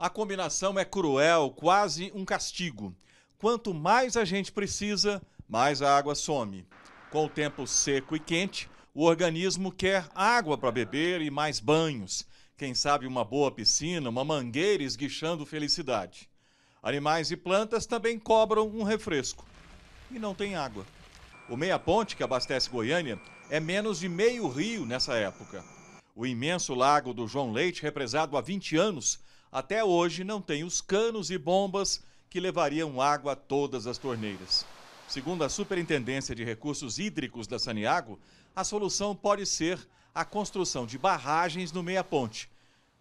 A combinação é cruel, quase um castigo. Quanto mais a gente precisa, mais a água some. Com o tempo seco e quente, o organismo quer água para beber e mais banhos. Quem sabe uma boa piscina, uma mangueira esguichando felicidade. Animais e plantas também cobram um refresco. E não tem água. O Meia Ponte, que abastece Goiânia, é menos de meio rio nessa época. O imenso lago do João Leite, represado há 20 anos, até hoje não tem os canos e bombas que levariam água a todas as torneiras. Segundo a Superintendência de Recursos Hídricos da Saniago, a solução pode ser a construção de barragens no meia-ponte,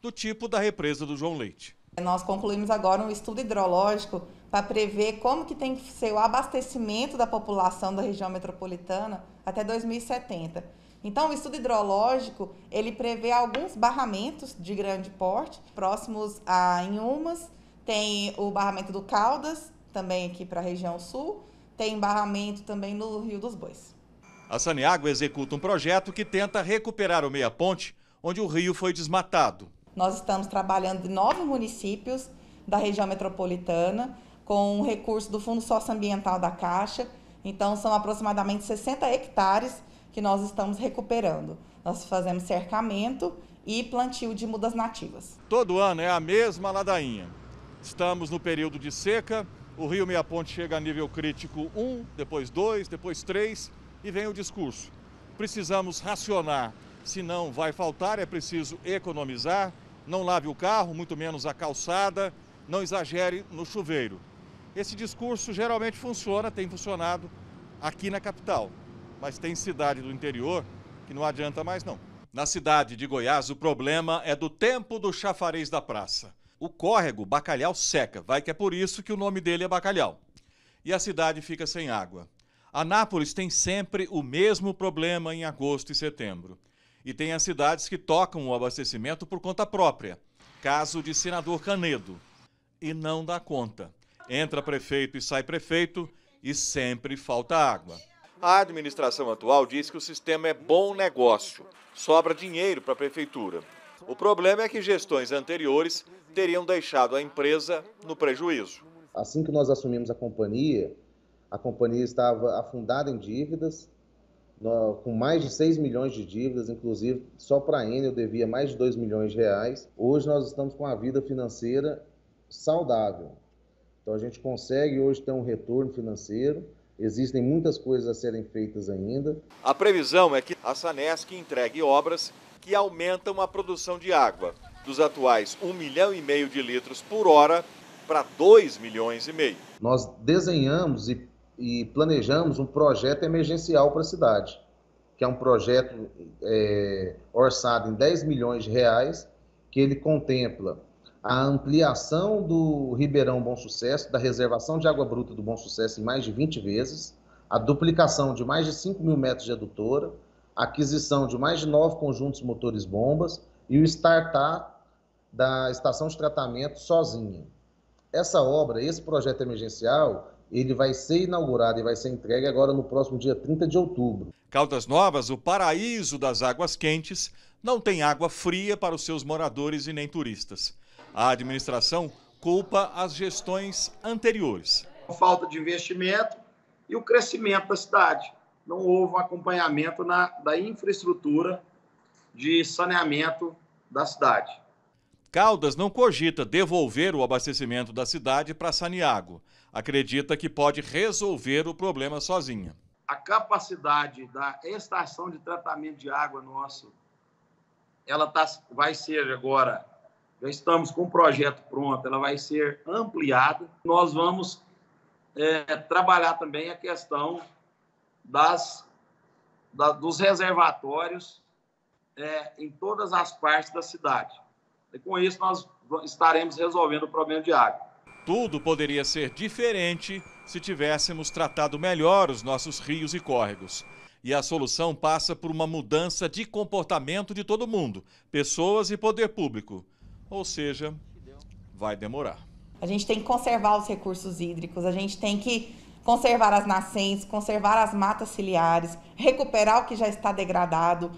do tipo da represa do João Leite. Nós concluímos agora um estudo hidrológico para prever como que tem que ser o abastecimento da população da região metropolitana até 2070. Então, o estudo hidrológico, ele prevê alguns barramentos de grande porte, próximos a Inhumas, tem o barramento do Caldas, também aqui para a região sul, tem barramento também no Rio dos Bois. A Saniago executa um projeto que tenta recuperar o Meia Ponte, onde o rio foi desmatado. Nós estamos trabalhando em nove municípios da região metropolitana, com um recurso do Fundo Socioambiental da Caixa. Então, são aproximadamente 60 hectares que nós estamos recuperando. Nós fazemos cercamento e plantio de mudas nativas. Todo ano é a mesma ladainha. Estamos no período de seca, o rio Meia Ponte chega a nível crítico 1, depois 2, depois 3 e vem o discurso. Precisamos racionar, se não vai faltar, é preciso economizar, não lave o carro, muito menos a calçada, não exagere no chuveiro. Esse discurso geralmente funciona, tem funcionado aqui na capital mas tem cidade do interior que não adianta mais não. Na cidade de Goiás, o problema é do tempo do chafariz da praça. O córrego Bacalhau seca, vai que é por isso que o nome dele é Bacalhau. E a cidade fica sem água. Anápolis tem sempre o mesmo problema em agosto e setembro. E tem as cidades que tocam o abastecimento por conta própria. Caso de senador Canedo. E não dá conta. Entra prefeito e sai prefeito e sempre falta água. A administração atual diz que o sistema é bom negócio, sobra dinheiro para a prefeitura. O problema é que gestões anteriores teriam deixado a empresa no prejuízo. Assim que nós assumimos a companhia, a companhia estava afundada em dívidas, com mais de 6 milhões de dívidas, inclusive só para a Enel devia mais de 2 milhões de reais. Hoje nós estamos com a vida financeira saudável. Então a gente consegue hoje ter um retorno financeiro Existem muitas coisas a serem feitas ainda. A previsão é que a Sanesc entregue obras que aumentam a produção de água dos atuais 1 milhão e meio de litros por hora para 2 milhões e meio. Nós desenhamos e, e planejamos um projeto emergencial para a cidade, que é um projeto é, orçado em 10 milhões de reais, que ele contempla a ampliação do Ribeirão Bom Sucesso, da reservação de água bruta do Bom Sucesso em mais de 20 vezes, a duplicação de mais de 5 mil metros de adutora, a aquisição de mais de nove conjuntos motores bombas e o startar da estação de tratamento sozinha. Essa obra, esse projeto emergencial, ele vai ser inaugurado e vai ser entregue agora no próximo dia 30 de outubro. Caldas Novas, o paraíso das águas quentes, não tem água fria para os seus moradores e nem turistas. A administração culpa as gestões anteriores. Falta de investimento e o crescimento da cidade. Não houve um acompanhamento na, da infraestrutura de saneamento da cidade. Caldas não cogita devolver o abastecimento da cidade para Saniago. Acredita que pode resolver o problema sozinha. A capacidade da estação de tratamento de água nosso, ela tá, vai ser agora já estamos com o projeto pronto, ela vai ser ampliada. Nós vamos é, trabalhar também a questão das, da, dos reservatórios é, em todas as partes da cidade. E com isso, nós estaremos resolvendo o problema de água. Tudo poderia ser diferente se tivéssemos tratado melhor os nossos rios e córregos. E a solução passa por uma mudança de comportamento de todo mundo, pessoas e poder público ou seja, vai demorar. A gente tem que conservar os recursos hídricos, a gente tem que conservar as nascentes, conservar as matas ciliares, recuperar o que já está degradado.